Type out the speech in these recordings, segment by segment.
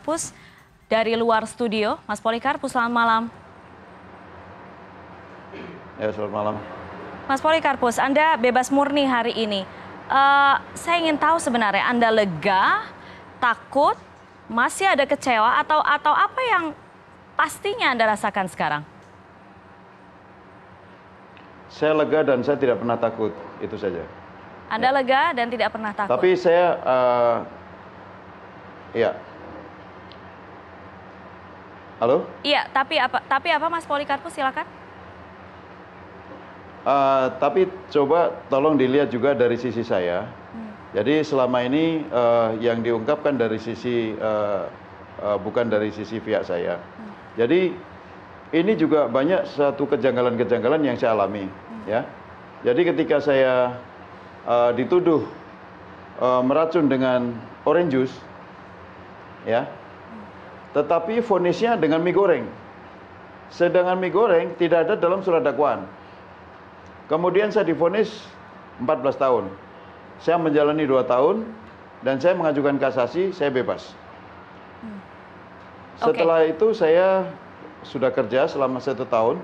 Pus dari luar studio. Mas Polikarpus, selamat malam. Ya, selamat malam. Mas Polikarpus, Anda bebas murni hari ini. Uh, saya ingin tahu sebenarnya Anda lega, takut, masih ada kecewa atau atau apa yang pastinya Anda rasakan sekarang? Saya lega dan saya tidak pernah takut, itu saja. Anda ya. lega dan tidak pernah takut. Tapi saya uh, ya Halo? Iya, tapi apa tapi apa Mas Polikarpus silakan. Uh, tapi coba tolong dilihat juga dari sisi saya. Hmm. Jadi selama ini uh, yang diungkapkan dari sisi uh, uh, bukan dari sisi pihak saya. Hmm. Jadi ini juga banyak satu kejanggalan-kejanggalan yang saya alami, hmm. ya. Jadi ketika saya uh, dituduh uh, meracun dengan orange juice, ya, tetapi fonisnya dengan mie goreng. Sedangkan mie goreng tidak ada dalam surat dakwaan. Kemudian saya difonis 14 tahun. Saya menjalani 2 tahun dan saya mengajukan kasasi, saya bebas. Okay. Hmm. Setelah itu saya sudah kerja selama satu tahun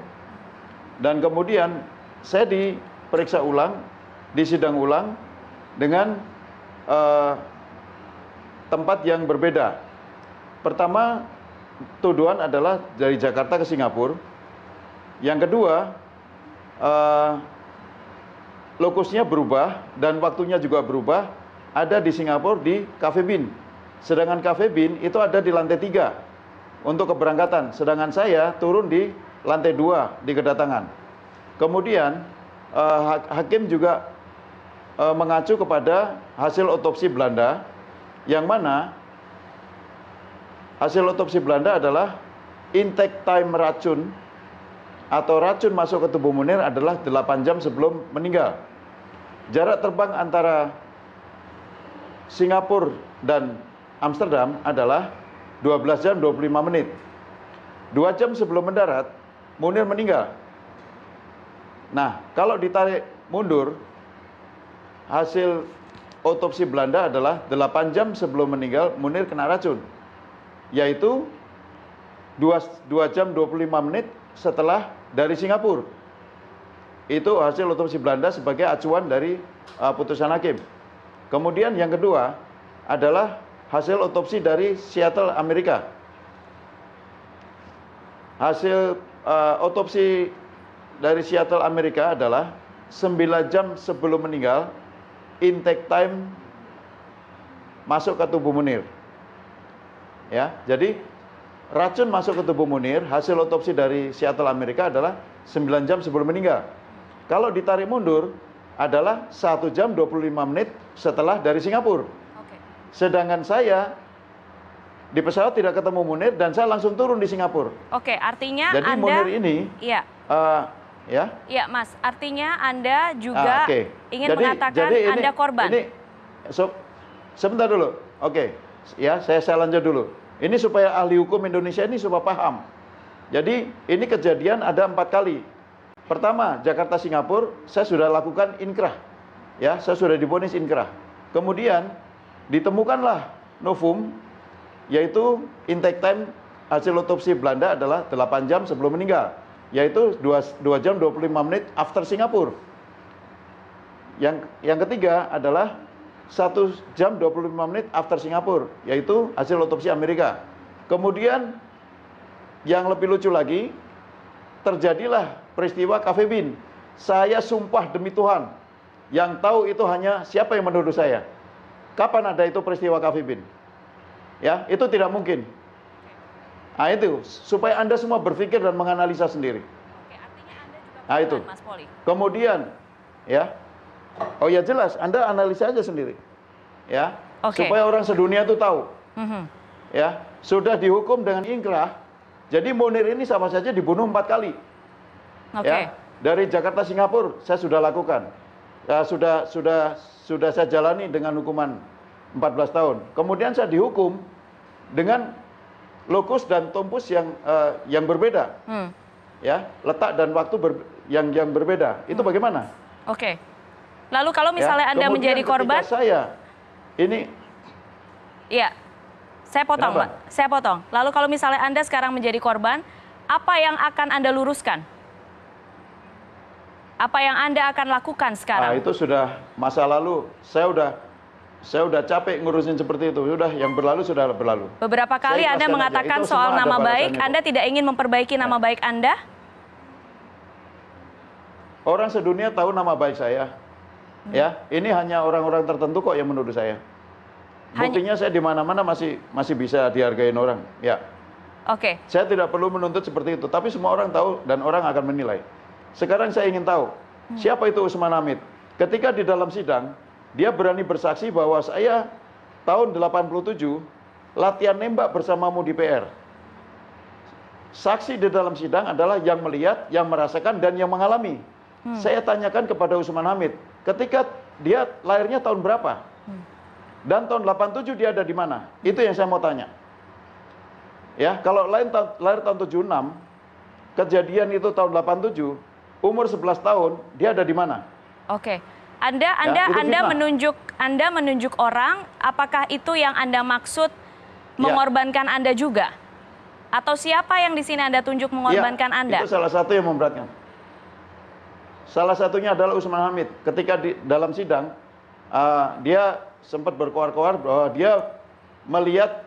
dan kemudian saya diperiksa ulang, disidang ulang dengan uh, tempat yang berbeda pertama tuduhan adalah dari Jakarta ke Singapura. Yang kedua, eh, lokusnya berubah dan waktunya juga berubah. Ada di Singapura di Cafe Bin Sedangkan Cafe Bin itu ada di lantai tiga untuk keberangkatan. Sedangkan saya turun di lantai dua di kedatangan. Kemudian eh, hakim juga eh, mengacu kepada hasil otopsi Belanda yang mana Hasil otopsi Belanda adalah intake time racun atau racun masuk ke tubuh Munir adalah 8 jam sebelum meninggal. Jarak terbang antara Singapura dan Amsterdam adalah 12 jam 25 menit. Dua jam sebelum mendarat, Munir meninggal. Nah, kalau ditarik mundur, hasil otopsi Belanda adalah 8 jam sebelum meninggal Munir kena racun yaitu 2, 2 jam 25 menit setelah dari Singapura. Itu hasil otopsi Belanda sebagai acuan dari uh, putusan hakim. Kemudian yang kedua adalah hasil otopsi dari Seattle, Amerika. Hasil uh, otopsi dari Seattle, Amerika adalah 9 jam sebelum meninggal intake time masuk ke tubuh Munir. Ya, jadi racun masuk ke tubuh Munir, hasil otopsi dari Seattle Amerika adalah 9 jam sebelum meninggal. Kalau ditarik mundur adalah 1 jam 25 menit setelah dari Singapura. Oke. Sedangkan saya di pesawat tidak ketemu Munir dan saya langsung turun di Singapura. Oke, artinya Jadi Anda, Munir ini iya. Uh, ya? Iya, Mas. Artinya Anda juga ah, okay. ingin jadi, mengatakan jadi ini, Anda korban. Ini so, sebentar dulu. Oke. Okay ya saya saya lanjut dulu. Ini supaya ahli hukum Indonesia ini supaya paham. Jadi ini kejadian ada empat kali. Pertama Jakarta Singapura saya sudah lakukan inkrah, ya saya sudah diponis inkrah. Kemudian ditemukanlah novum yaitu intake time hasil otopsi Belanda adalah 8 jam sebelum meninggal yaitu 2, 2 jam 25 menit after Singapura. Yang yang ketiga adalah 1 jam 25 menit after Singapura, yaitu hasil otopsi Amerika. Kemudian yang lebih lucu lagi, terjadilah peristiwa Cafe Bean. Saya sumpah demi Tuhan, yang tahu itu hanya siapa yang menuduh saya. Kapan ada itu peristiwa Cafe Bean? Ya, itu tidak mungkin. Nah itu, supaya Anda semua berpikir dan menganalisa sendiri. nah, itu. Kemudian, ya, Oh ya jelas, Anda analisa aja sendiri. Ya. Okay. Supaya orang sedunia itu tahu. Mm-hmm. Ya, sudah dihukum dengan ingkrah. Jadi Munir ini sama saja dibunuh empat kali. Okay. Ya. Dari Jakarta Singapura saya sudah lakukan. Ya, sudah sudah sudah saya jalani dengan hukuman 14 tahun. Kemudian saya dihukum dengan lokus dan tompus yang uh, yang berbeda. Hmm. Ya, letak dan waktu ber, yang yang berbeda. Itu hmm. bagaimana? Oke. Okay. Lalu kalau ya, misalnya ya, Anda menjadi korban saya ini Iya. Saya potong, Pak. Saya potong. Lalu kalau misalnya Anda sekarang menjadi korban, apa yang akan Anda luruskan? Apa yang Anda akan lakukan sekarang? Nah, itu sudah masa lalu. Saya sudah, saya udah capek ngurusin seperti itu. Sudah, ya yang berlalu sudah berlalu. Beberapa kali Anda mengatakan soal nama baik, Anda tidak ingin memperbaiki nama ya. baik Anda? Orang sedunia tahu nama baik saya. Hmm. Ya, ini hanya orang-orang tertentu kok yang menuduh saya. Hanya... Buktinya saya di mana-mana masih masih bisa dihargain orang. Ya. Oke. Okay. Saya tidak perlu menuntut seperti itu, tapi semua orang tahu dan orang akan menilai. Sekarang saya ingin tahu hmm. siapa itu Usman Hamid. Ketika di dalam sidang dia berani bersaksi bahwa saya tahun 87 latihan nembak bersamamu di PR. Saksi di dalam sidang adalah yang melihat, yang merasakan, dan yang mengalami. Hmm. Saya tanyakan kepada Usman Hamid, ketika dia lahirnya tahun berapa? Hmm. Dan tahun 87 dia ada di mana? Itu yang saya mau tanya. Ya, kalau lahir, lahir tahun 76, kejadian itu tahun 87, umur 11 tahun, dia ada di mana? Oke. Anda ya, Anda ya, Anda fitnah. menunjuk Anda menunjuk orang, apakah itu yang Anda maksud ya. mengorbankan ya. Anda juga? Atau siapa yang di sini Anda tunjuk ya, mengorbankan ya, Anda? Itu salah satu yang memberatkan. Salah satunya adalah Usman Hamid. Ketika di dalam sidang, uh, dia sempat berkoar-koar bahwa dia melihat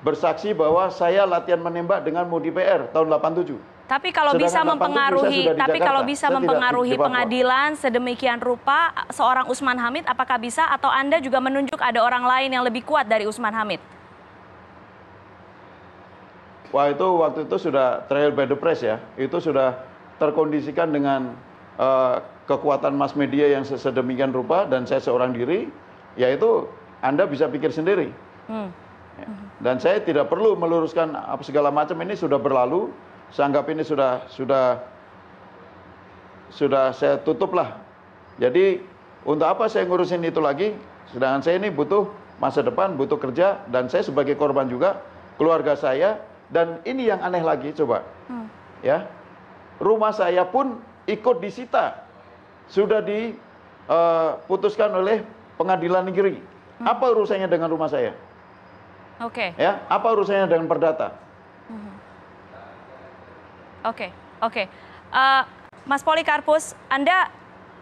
bersaksi bahwa saya latihan menembak dengan Modi PR tahun 87. Tapi kalau Sedangkan bisa mempengaruhi, tapi Jakarta. kalau bisa mempengaruhi pengadilan sedemikian rupa seorang Usman Hamid, apakah bisa atau Anda juga menunjuk ada orang lain yang lebih kuat dari Usman Hamid? Wah itu waktu itu sudah trial by the press ya, itu sudah terkondisikan dengan uh, kekuatan mass media yang sedemikian rupa dan saya seorang diri, yaitu Anda bisa pikir sendiri. Hmm. Ya. Dan saya tidak perlu meluruskan apa segala macam ini sudah berlalu. Saya anggap ini sudah sudah sudah saya tutuplah. Jadi untuk apa saya ngurusin itu lagi? Sedangkan saya ini butuh masa depan, butuh kerja dan saya sebagai korban juga, keluarga saya dan ini yang aneh lagi coba. Hmm. Ya. Rumah saya pun ikut disita. Sudah diputuskan eh, oleh pengadilan negeri. Hmm. Apa urusannya dengan rumah saya? Oke. Okay. Ya, apa urusannya dengan perdata? Oke, hmm. oke. Okay. okay. Uh, eh, Mas Polikarpus, Anda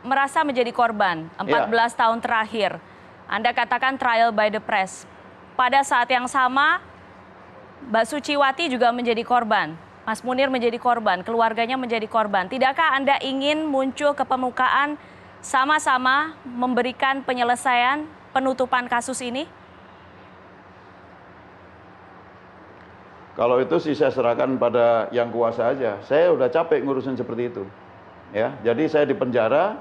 merasa menjadi korban 14 ya. tahun terakhir. Anda katakan trial by the press. Pada saat yang sama, Mbak Suciwati juga menjadi korban. Mas Munir menjadi korban, keluarganya menjadi korban. Tidakkah Anda ingin muncul ke permukaan sama-sama memberikan penyelesaian penutupan kasus ini? Kalau itu sih saya serahkan pada yang kuasa aja. Saya udah capek ngurusin seperti itu. Ya, jadi saya di penjara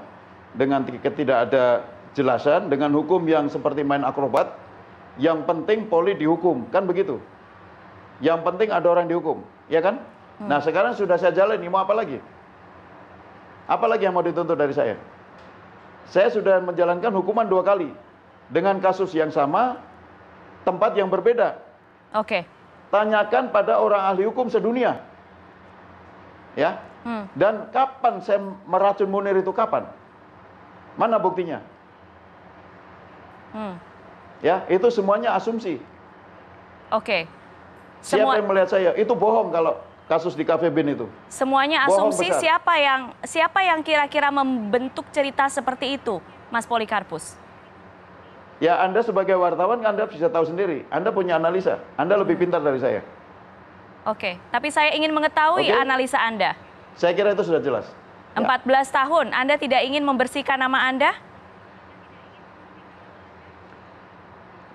dengan ketidak ada jelasan dengan hukum yang seperti main akrobat. Yang penting poli dihukum, kan begitu. Yang penting ada orang dihukum, ya kan? Hmm. Nah sekarang sudah saya jalani, mau apa lagi? Apa lagi yang mau dituntut dari saya? Saya sudah menjalankan hukuman dua kali dengan kasus yang sama, tempat yang berbeda. Oke. Okay. Tanyakan pada orang ahli hukum sedunia, ya. Hmm. Dan kapan saya meracun Munir itu kapan? Mana buktinya? Hmm. Ya, itu semuanya asumsi. Oke. Okay. Semua... Siapa yang melihat saya? Itu bohong kalau kasus di Cafe Bin itu. Semuanya asumsi siapa yang siapa yang kira-kira membentuk cerita seperti itu, Mas Polikarpus? Ya Anda sebagai wartawan Anda bisa tahu sendiri. Anda punya analisa. Anda lebih hmm. pintar dari saya. Oke, okay. tapi saya ingin mengetahui okay. analisa Anda. Saya kira itu sudah jelas. 14 ya. tahun, Anda tidak ingin membersihkan nama Anda?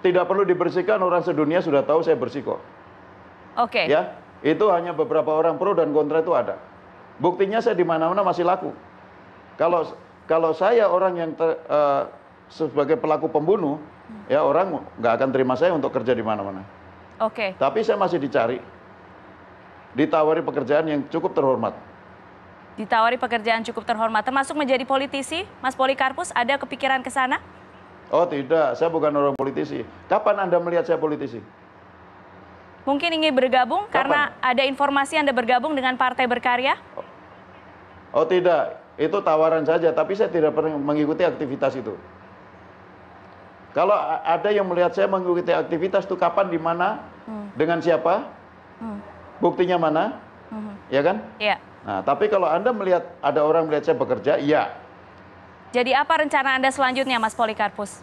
Tidak perlu dibersihkan, orang sedunia sudah tahu saya bersih kok. Oke. Okay. Ya, itu hanya beberapa orang pro dan kontra itu ada. Buktinya saya di mana-mana masih laku. Kalau kalau saya orang yang ter, uh, sebagai pelaku pembunuh, ya orang nggak akan terima saya untuk kerja di mana-mana. Oke. Okay. Tapi saya masih dicari, ditawari pekerjaan yang cukup terhormat. Ditawari pekerjaan cukup terhormat, termasuk menjadi politisi, Mas Polikarpus ada kepikiran ke sana? Oh tidak, saya bukan orang politisi. Kapan Anda melihat saya politisi? mungkin ingin bergabung Kapan? karena ada informasi Anda bergabung dengan Partai Berkarya? Oh, oh tidak, itu tawaran saja, tapi saya tidak pernah mengikuti aktivitas itu. Kalau ada yang melihat saya mengikuti aktivitas itu kapan, di mana, hmm. dengan siapa, hmm. buktinya mana, hmm. ya kan? Iya. Nah, tapi kalau Anda melihat ada orang melihat saya bekerja, iya. Jadi apa rencana Anda selanjutnya, Mas Polikarpus?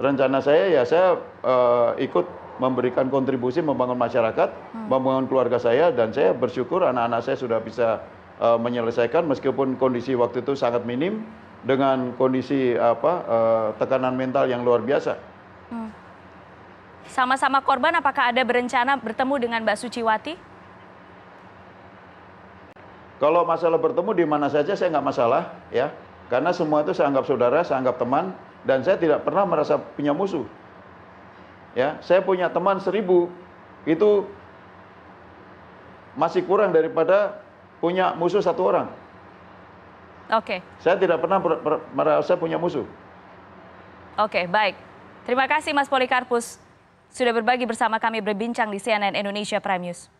rencana saya ya saya uh, ikut memberikan kontribusi membangun masyarakat, hmm. membangun keluarga saya dan saya bersyukur anak-anak saya sudah bisa uh, menyelesaikan meskipun kondisi waktu itu sangat minim dengan kondisi apa uh, tekanan mental yang luar biasa. sama hmm. Sama-sama korban, apakah ada berencana bertemu dengan Mbak Suciwati? Kalau masalah bertemu di mana saja saya nggak masalah ya, karena semua itu saya anggap saudara, saya anggap teman dan saya tidak pernah merasa punya musuh. Ya, saya punya teman seribu, itu masih kurang daripada punya musuh satu orang. Oke. Okay. Saya tidak pernah merasa punya musuh. Oke, okay, baik. Terima kasih Mas Polikarpus sudah berbagi bersama kami berbincang di CNN Indonesia Prime News.